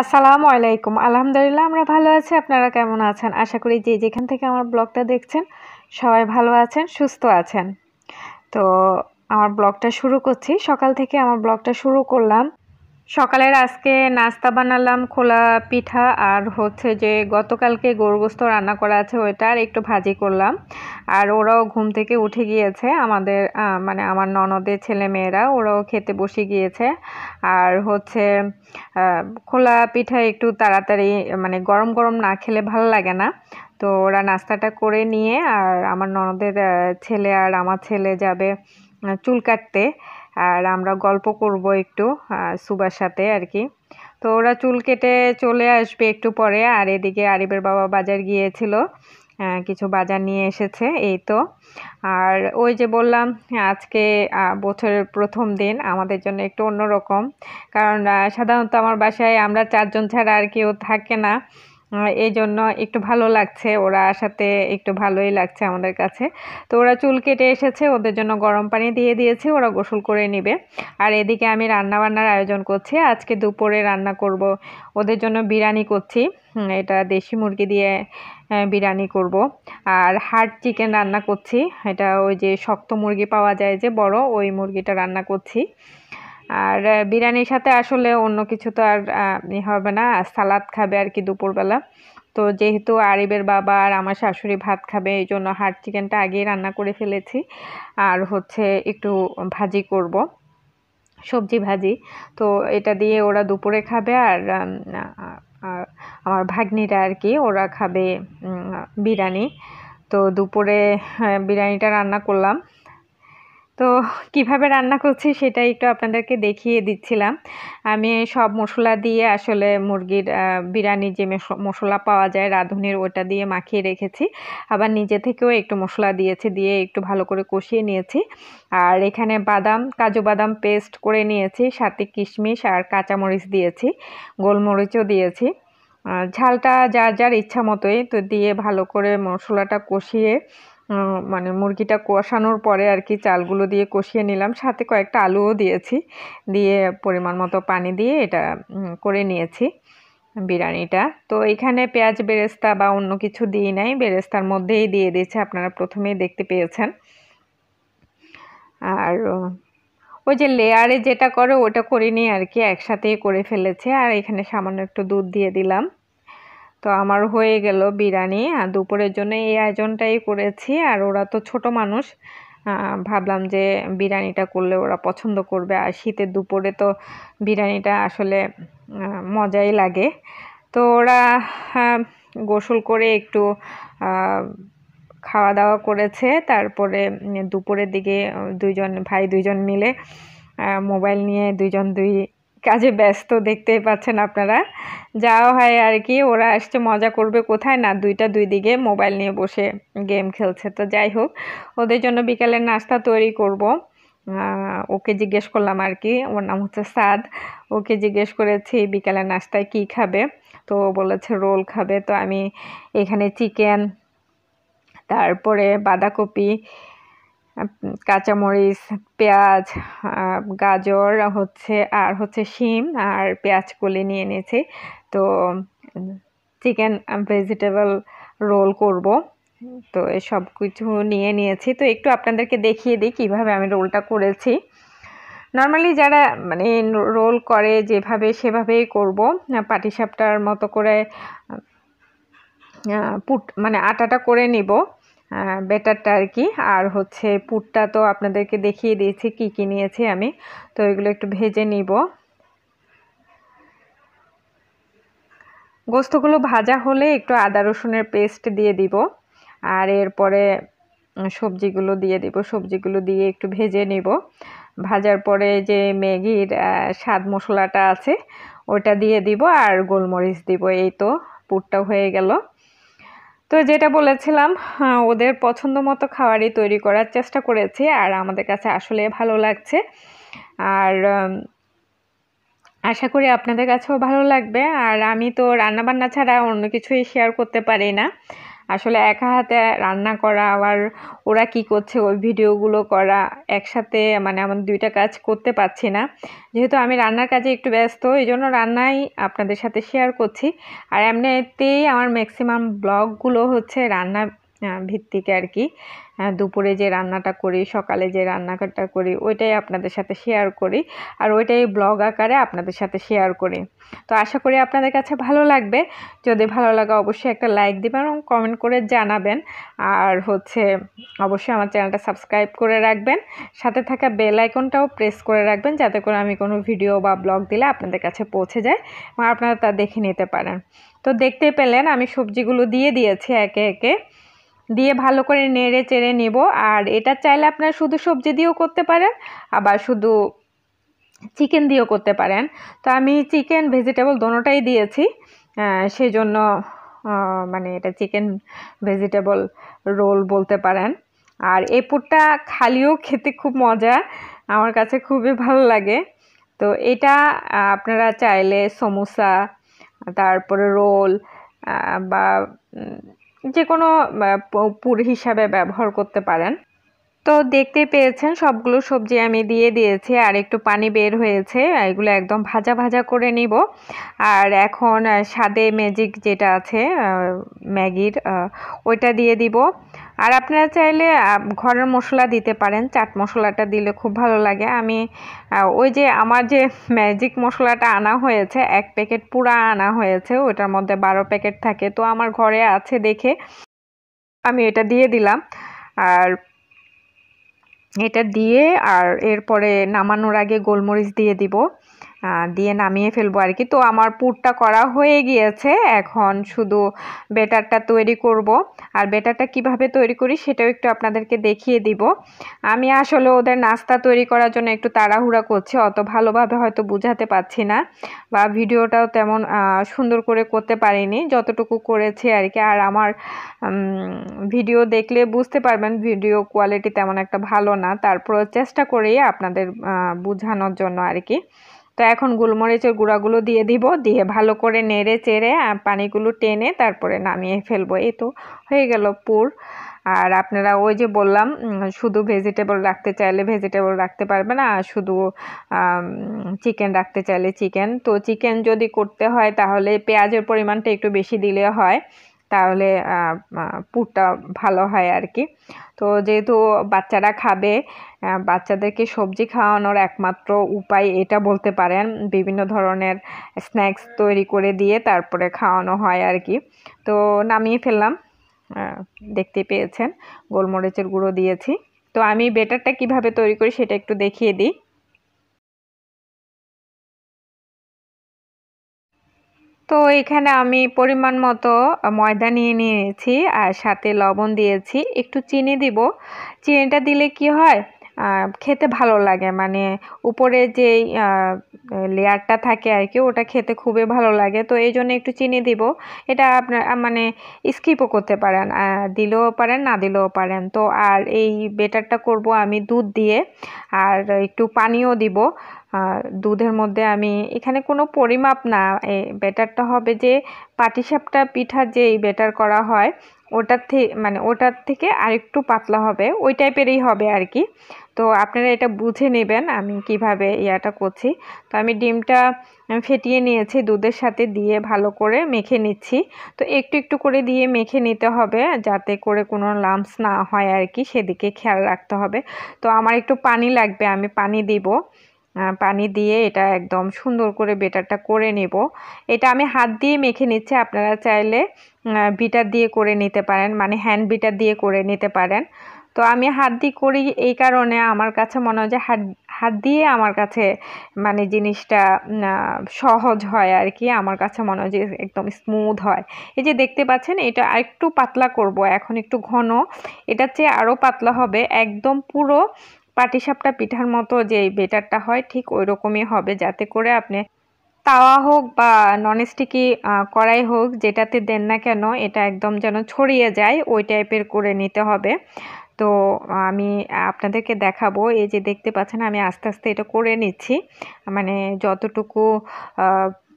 আসসালামু আলাইকুম আলহামদুলিল্লাহ আমরা ভালো আছি আপনারা কেমন আছেন আশা করি যে যেখান থেকে আমার ব্লগটা দেখছেন সবাই ভালো আছেন সুস্থ আছেন তো আমার ব্লগটা শুরু করছি সকাল থেকে আমার ব্লগটা শুরু করলাম সকালের আজকে নাস্তা বানালাম খোলা পিঠা আর হচ্ছে যে গতকালকে গোরগোস্ত রান্না করা আছে ওইটা আর একটু ভাজি করলাম আর ওরাও ঘুম থেকে উঠে গিয়েছে আমাদের মানে আমার ননদের ছেলে মেয়েরা ওরাও খেতে বসে গিয়েছে আর হচ্ছে খোলা পিঠা একটু তাড়াতাড়ি মানে গরম গরম না খেলে ভালো লাগে না তো ওরা নাস্তাটা করে নিয়ে আর আমার ননদের ছেলে আর আমার ছেলে যাবে চুল কাটতে আর আমরা গল্প করব একটু সুবার সাথে আর কি তো ওরা চুল কেটে চলে আসবে একটু পরে আর এদিকে আরিবের বাবা বাজার গিয়েছিল কিছু বাজার নিয়ে এসেছে এই তো আর ওই যে বললাম আজকে বছরের প্রথম দিন আমাদের জন্য একটু অন্যরকম কারণ সাধারণত আমার বাসায় আমরা চারজন ছাড়া আর কেউ থাকে না এই জন্য একটু ভালো লাগছে ওরা সাথে একটু ভালোই লাগছে আমাদের কাছে তো ওরা চুল কেটে এসেছে ওদের জন্য গরম পানি দিয়ে দিয়েছি ওরা গোসল করে নেবে আর এদিকে আমি রান্নাবান্নার আয়োজন করছি আজকে দুপুরে রান্না করব ওদের জন্য বিরিয়ানি করছি এটা দেশি মুরগি দিয়ে বিরিয়ানি করব আর হার্ড চিকেন রান্না করছি এটা ওই যে শক্ত মুরগি পাওয়া যায় যে বড় ওই মুরগিটা রান্না করছি আর বিরিয়ানির সাথে আসলে অন্য কিছু তো আর হবে না সালাদ খাবে আর কি দুপুরবেলা তো যেহেতু আরিবের বাবা আর আমার শাশুড়ি ভাত খাবে এই জন্য হাট চিকেনটা আগেই রান্না করে ফেলেছি আর হচ্ছে একটু ভাজি করব সবজি ভাজি তো এটা দিয়ে ওরা দুপুরে খাবে আর আমার ভাগ্নিরা আর কি ওরা খাবে বিরিয়ানি তো দুপুরে হ্যাঁ, বিরিয়ানিটা রান্না করলাম তো কিভাবে রান্না করছি সেটা একটু আপনাদেরকে দেখিয়ে দিচ্ছিলাম আমি সব মশলা দিয়ে আসলে মুরগির বিরিয়ানি যে মশলা পাওয়া যায় রাঁধুনির ওটা দিয়ে মাখিয়ে রেখেছি আবার নিজে থেকেও একটু মশলা দিয়েছি দিয়ে একটু ভালো করে কষিয়ে নিয়েছি আর এখানে বাদাম কাজু বাদাম পেস্ট করে নিয়েছি সাথে কিশমিশ আর কাঁচামরিচ দিয়েছি গোলমরিচও দিয়েছি ঝালটা যার যার ইচ্ছা মতোই তো দিয়ে ভালো করে মশলাটা কষিয়ে মানে মুরগিটা কষানোর পরে আর কি চালগুলো দিয়ে কষিয়ে নিলাম সাথে কয়েকটা আলুও দিয়েছি দিয়ে পরিমাণ মতো পানি দিয়ে এটা করে নিয়েছি বিরিয়ানিটা তো এখানে পেঁয়াজ বেরেস্তা বা অন্য কিছু দিই নাই বেরেস্তার মধ্যেই দিয়ে দিয়েছে আপনারা প্রথমেই দেখতে পেয়েছেন আর ওই যে লেয়ারে যেটা করে ওটা করিনি আর কি একসাথেই করে ফেলেছে আর এখানে সামান্য একটু দুধ দিয়ে দিলাম তো আমার হয়ে গেল বিরিয়ানি আর দুপুরের জন্য এই আয়োজনটাই করেছি আর ওরা তো ছোট মানুষ ভাবলাম যে বিরিয়ানিটা করলে ওরা পছন্দ করবে আর শীতের দুপুরে তো বিরিয়ানিটা আসলে মজাই লাগে তো ওরা গোসল করে একটু খাওয়া দাওয়া করেছে তারপরে দুপুরের দিকে দুইজন ভাই দুইজন মিলে মোবাইল নিয়ে দুইজন দুই কাজে ব্যস্ত দেখতেই পাচ্ছেন আপনারা যাও হয় আর কি ওরা আসছে মজা করবে কোথায় না দুইটা দুই দিকে মোবাইল নিয়ে বসে গেম খেলছে তো যাই হোক ওদের জন্য বিকালের নাস্তা তৈরি করব ওকে জিজ্ঞেস করলাম আর কি ওর নাম হচ্ছে সাদ ওকে জিজ্ঞেস করেছি বিকালের নাস্তায় কি খাবে তো বলেছে রোল খাবে তো আমি এখানে চিকেন তারপরে বাঁধাকপি কাঁচামরিচ পেঁয়াজ গাজর হচ্ছে আর হচ্ছে শিম আর পেঁয়াজ কলি নিয়ে নিয়েছি তো চিকেন ভেজিটেবল রোল করব তো সব কিছু নিয়ে নিয়েছি তো একটু আপনাদেরকে দেখিয়ে দিই কীভাবে আমি রোলটা করেছি নর্মালি যারা মানে রোল করে যেভাবে সেভাবেই করব পাটিসাপটার মতো করে পুট মানে আটাটা করে নিব বেটারটা আর কি আর হচ্ছে পুরটা তো আপনাদেরকে দেখিয়ে দিয়েছি কি কি নিয়েছি আমি তো এগুলো একটু ভেজে নিব গোস্তগুলো ভাজা হলে একটু আদা রসুনের পেস্ট দিয়ে দিব আর এরপরে সবজিগুলো দিয়ে দিব সবজিগুলো দিয়ে একটু ভেজে নিব ভাজার পরে যে ম্যাগির স্বাদ মশলাটা আছে ওটা দিয়ে দিব আর গোলমরিচ দিব এই তো পুরটা হয়ে গেল তো যেটা বলেছিলাম ওদের পছন্দ মতো খাবারই তৈরি করার চেষ্টা করেছি আর আমাদের কাছে আসলে ভালো লাগছে আর আশা করি আপনাদের কাছেও ভালো লাগবে আর আমি তো রান্নাবান্না ছাড়া অন্য কিছুই শেয়ার করতে পারি না আসলে একা হাতে রান্না করা আবার ওরা কি করছে ওই ভিডিওগুলো করা একসাথে মানে আমার দুইটা কাজ করতে পারছি না যেহেতু আমি রান্নার কাজে একটু ব্যস্ত এই জন্য রান্নাই আপনাদের সাথে শেয়ার করছি আর এমনিতেই আমার ম্যাক্সিমাম ব্লগগুলো হচ্ছে রান্না ভিত্তিক আর কি হ্যাঁ, দুপুরে যে রান্নাটা করি সকালে যে রান্নাটা করি ওইটাই আপনাদের সাথে শেয়ার করি আর ওইটাই ব্লগ আকারে আপনাদের সাথে শেয়ার করি তো আশা করি আপনাদের কাছে ভালো লাগবে যদি ভালো লাগে অবশ্যই একটা লাইক দেবেন এবং কমেন্ট করে জানাবেন আর হচ্ছে অবশ্যই আমার চ্যানেলটা সাবস্ক্রাইব করে রাখবেন সাথে থাকা বেল আইকনটাও প্রেস করে রাখবেন যাতে করে আমি কোনো ভিডিও বা ব্লগ দিলে আপনাদের কাছে পৌঁছে যায় এবং আপনারা তা দেখে নিতে পারেন তো দেখতে পেলেন আমি সবজিগুলো দিয়ে দিয়েছি একে একে দিয়ে ভালো করে নেড়ে চেড়ে নেব আর এটা চাইলে আপনারা শুধু সবজি দিয়েও করতে পারেন আবার শুধু চিকেন দিয়েও করতে পারেন তো আমি চিকেন ভেজিটেবল দোনোটাই দিয়েছি সেজন্য মানে এটা চিকেন ভেজিটেবল রোল বলতে পারেন আর এই পুরটা খালিও খেতে খুব মজা আমার কাছে খুবই ভালো লাগে তো এটা আপনারা চাইলে সমোসা তারপরে রোল বা যে কোনো পুর হিসাবে ব্যবহার করতে পারেন তো দেখতে পেয়েছেন সবগুলো সবজি আমি দিয়ে দিয়েছি আর একটু পানি বের হয়েছে এগুলো একদম ভাজা ভাজা করে নিব আর এখন স্বাদে ম্যাজিক যেটা আছে ম্যাগির ওইটা দিয়ে দিব আর আপনারা চাইলে ঘরের মশলা দিতে পারেন চাট মশলাটা দিলে খুব ভালো লাগে আমি ওই যে আমার যে ম্যাজিক মশলাটা আনা হয়েছে এক প্যাকেট পুরা আনা হয়েছে ওটার মধ্যে বারো প্যাকেট থাকে তো আমার ঘরে আছে দেখে আমি এটা দিয়ে দিলাম আর এটা দিয়ে আর এরপরে নামানোর আগে গোলমরিচ দিয়ে দিব দিয়ে নামিয়ে ফেলবো আর কি তো আমার পুরটা করা হয়ে গিয়েছে এখন শুধু বেটারটা তৈরি করব আর বেটারটা কিভাবে তৈরি করি সেটাও একটু আপনাদেরকে দেখিয়ে দিব আমি আসলে ওদের নাস্তা তৈরি করার জন্য একটু তাড়াহুড়া করছি অত ভালোভাবে হয়তো বুঝাতে পারছি না বা ভিডিওটাও তেমন সুন্দর করে করতে পারিনি যতটুকু করেছি আর কি আর আমার ভিডিও দেখলে বুঝতে পারবেন ভিডিও কোয়ালিটি তেমন একটা ভালো না তারপর চেষ্টা করি আপনাদের বোঝানোর জন্য আর কি তো এখন গোলমরিচের গুঁড়াগুলো দিয়ে দিব দিয়ে ভালো করে নেড়ে চেড়ে পানিগুলো টেনে তারপরে নামিয়ে ফেলবো এই তো হয়ে গেল পুর আর আপনারা ওই যে বললাম শুধু ভেজিটেবল রাখতে চাইলে ভেজিটেবল রাখতে না আর শুধু চিকেন রাখতে চাইলে চিকেন তো চিকেন যদি করতে হয় তাহলে পেঁয়াজের পরিমাণটা একটু বেশি দিলে হয় তাহলে পুরটা ভালো হয় আর কি তো যেহেতু বাচ্চারা খাবে বাচ্চাদেরকে সবজি খাওয়ানোর একমাত্র উপায় এটা বলতে পারেন বিভিন্ন ধরনের স্ন্যাক্স তৈরি করে দিয়ে তারপরে খাওয়ানো হয় আর কি তো নামিয়ে ফেললাম দেখতে পেয়েছেন গোলমরিচের গুঁড়ো দিয়েছি তো আমি বেটারটা কিভাবে তৈরি করি সেটা একটু দেখিয়ে দিই তো এখানে আমি পরিমাণ মতো ময়দা নিয়ে নিয়েছি আর সাথে লবণ দিয়েছি একটু চিনি দিব চিনিটা দিলে কি হয় খেতে ভালো লাগে মানে উপরে যে লেয়ারটা থাকে আর কি ওটা খেতে খুবই ভালো লাগে তো এই জন্য একটু চিনি দিব এটা আপনার মানে স্কিপও করতে পারেন দিলেও পারেন না দিলেও পারেন তো আর এই বেটারটা করব আমি দুধ দিয়ে আর একটু পানিও দিব দুধের মধ্যে আমি এখানে কোনো পরিমাপ না ব্যাটারটা হবে যে পাটিসাপটা পিঠা যে বেটার করা হয় ওটার থেকে মানে ওটার থেকে আরেকটু পাতলা হবে ওই টাইপেরই হবে আর কি তো আপনারা এটা বুঝে নেবেন আমি কিভাবে ইয়াটা করছি তো আমি ডিমটা ফেটিয়ে নিয়েছি দুধের সাথে দিয়ে ভালো করে মেখে নিচ্ছি তো একটু একটু করে দিয়ে মেখে নিতে হবে যাতে করে কোনো লাম্পস না হয় আর কি সেদিকে খেয়াল রাখতে হবে তো আমার একটু পানি লাগবে আমি পানি দিব পানি দিয়ে এটা একদম সুন্দর করে বেটারটা করে নেব এটা আমি হাত দিয়ে মেখে নিচ্ছি আপনারা চাইলে বিটার দিয়ে করে নিতে পারেন মানে হ্যান্ড বিটার দিয়ে করে নিতে পারেন তো আমি হাত দিয়ে করি এই কারণে আমার কাছে মনে হয় যে হাত হাত দিয়ে আমার কাছে মানে জিনিসটা সহজ হয় আর কি আমার কাছে মনে হয় যে একদম স্মুথ হয় এই যে দেখতে পাচ্ছেন এটা একটু পাতলা করব এখন একটু ঘন এটা চেয়ে আরও পাতলা হবে একদম পুরো পাটিসাপটা পিঠার মতো যে বেটারটা হয় ঠিক ওই রকমই হবে যাতে করে আপনি তাওয়া হোক বা ননস্টিকি কড়াই হোক যেটাতে দেন না কেন এটা একদম যেন ছড়িয়ে যায় ওই টাইপের করে নিতে হবে তো আমি আপনাদেরকে দেখাবো এই যে দেখতে পাচ্ছেন আমি আস্তে আস্তে এটা করে নিচ্ছি মানে যতটুকু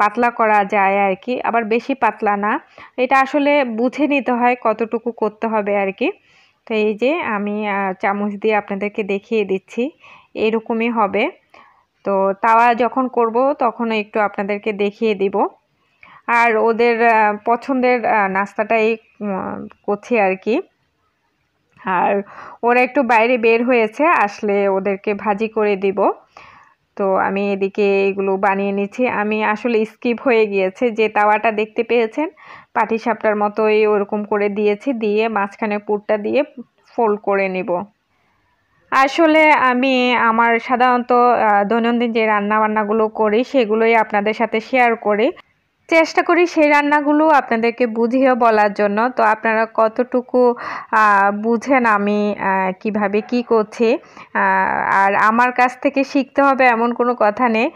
পাতলা করা যায় আর কি আবার বেশি পাতলা না এটা আসলে বুঝে নিতে হয় কতটুকু করতে হবে আর কি তো এই যে আমি চামচ দিয়ে আপনাদেরকে দেখিয়ে দিচ্ছি এরকমই হবে তো তাওয়া যখন করব তখন একটু আপনাদেরকে দেখিয়ে দিব আর ওদের পছন্দের নাস্তাটাই করছি আর কি আর ওরা একটু বাইরে বের হয়েছে আসলে ওদেরকে ভাজি করে দিব তো আমি এদিকে এগুলো বানিয়ে নিচ্ছি আমি আসলে স্কিপ হয়ে গিয়েছে যে তাওয়াটা দেখতে পেয়েছেন সাপটার মতো এই ওরকম করে দিয়েছি দিয়ে মাঝখানে পুরটা দিয়ে ফোল্ড করে নিব আসলে আমি আমার সাধারণত দৈনন্দিন যে রান্নাবান্নাগুলো করি সেগুলোই আপনাদের সাথে শেয়ার করি চেষ্টা করি সেই রান্নাগুলো আপনাদেরকে বুঝিয়ে বলার জন্য তো আপনারা কতটুকু বুঝেন আমি কিভাবে কি করছি আর আমার কাছ থেকে শিখতে হবে এমন কোনো কথা নেই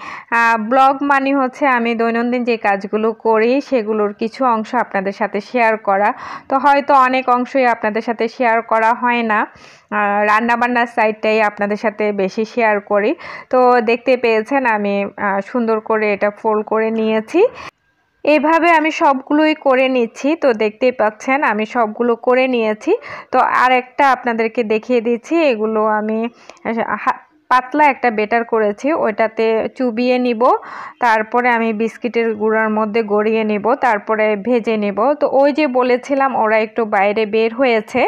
ব্লগ মানে হচ্ছে আমি দৈনন্দিন যে কাজগুলো করি সেগুলোর কিছু অংশ আপনাদের সাথে শেয়ার করা তো হয়তো অনেক অংশই আপনাদের সাথে শেয়ার করা হয় না রান্নাবান্নার সাইডটাই আপনাদের সাথে বেশি শেয়ার করি তো দেখতে পেয়েছেন আমি সুন্দর করে এটা ফোল্ড করে নিয়েছি এভাবে আমি সবগুলোই করে নিচ্ছি তো দেখতেই পাচ্ছেন আমি সবগুলো করে নিয়েছি তো আর একটা আপনাদেরকে দেখিয়ে দিচ্ছি এগুলো আমি পাতলা একটা বেটার করেছি ওইটাতে চুবিয়ে নিব তারপরে আমি বিস্কিটের গুঁড়ার মধ্যে গড়িয়ে নিব তারপরে ভেজে নেব তো ওই যে বলেছিলাম ওরা একটু বাইরে বের হয়েছে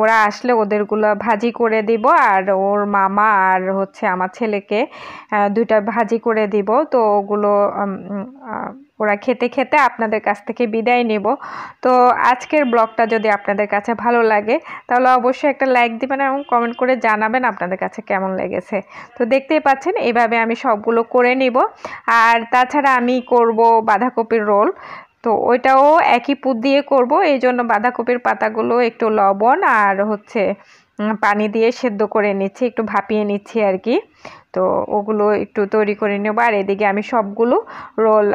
ওরা আসলে ওদেরগুলো ভাজি করে দিব আর ওর মামা আর হচ্ছে আমার ছেলেকে দুইটা ভাজি করে দিব তো ওগুলো ওরা খেতে খেতে আপনাদের কাছ থেকে বিদায় নেব তো আজকের ব্লগটা যদি আপনাদের কাছে ভালো লাগে তাহলে অবশ্যই একটা লাইক দিবেন এবং কমেন্ট করে জানাবেন আপনাদের কাছে কেমন লেগেছে তো দেখতেই পাচ্ছেন এভাবে আমি সবগুলো করে নিব আর তাছাড়া আমি করব বাঁধাকপির রোল তো ওইটাও একই পুত দিয়ে করব এই জন্য বাঁধাকপির পাতাগুলো একটু লবণ আর হচ্ছে পানি দিয়ে সেদ্ধ করে নিচ্ছি একটু ভাপিয়ে নিচ্ছি আর কি তো ওগুলো একটু তৈরি করে নেব আর এদিকে আমি সবগুলো রোল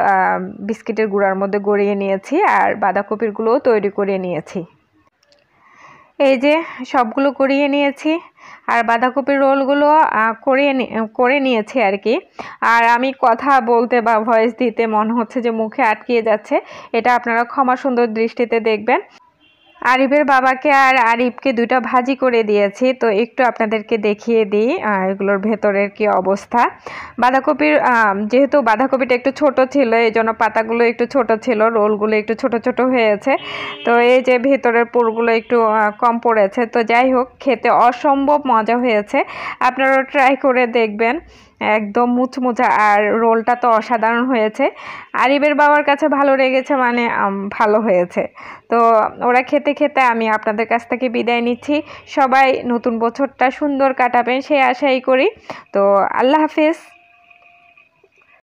বিস্কিটের গুঁড়ার মধ্যে গড়িয়ে নিয়েছি আর বাঁধাকপিরগুলোও তৈরি করে নিয়েছি এই যে সবগুলো করিয়ে নিয়েছি আর বাঁধাকপির রোলগুলো করিয়ে করে নিয়েছি আর কি আর আমি কথা বলতে বা ভয়েস দিতে মনে হচ্ছে যে মুখে আটকিয়ে যাচ্ছে এটা আপনারা ক্ষমা সুন্দর দৃষ্টিতে দেখবেন আরিফের বাবাকে আর আরিফকে দুটো ভাজি করে দিয়েছি তো একটু আপনাদেরকে দেখিয়ে দিই এগুলোর ভেতরের কি অবস্থা বাঁধাকপির যেহেতু বাঁধাকপিটা একটু ছোট ছিল এই জন্য পাতাগুলো একটু ছোট ছিল রোলগুলো একটু ছোট ছোট হয়েছে তো এই যে ভেতরের পুরগুলো একটু কম পড়েছে তো যাই হোক খেতে অসম্ভব মজা হয়েছে আপনারাও ট্রাই করে দেখবেন একদম মুচমুচা আর রোলটা তো অসাধারণ হয়েছে আরিবের বাবার কাছে ভালো লেগেছে মানে ভালো হয়েছে তো ওরা খেতে খেতে আমি আপনাদের কাছ থেকে বিদায় নিচ্ছি সবাই নতুন বছরটা সুন্দর কাটাবেন সেই আশাই করি তো আল্লাহ হাফিজ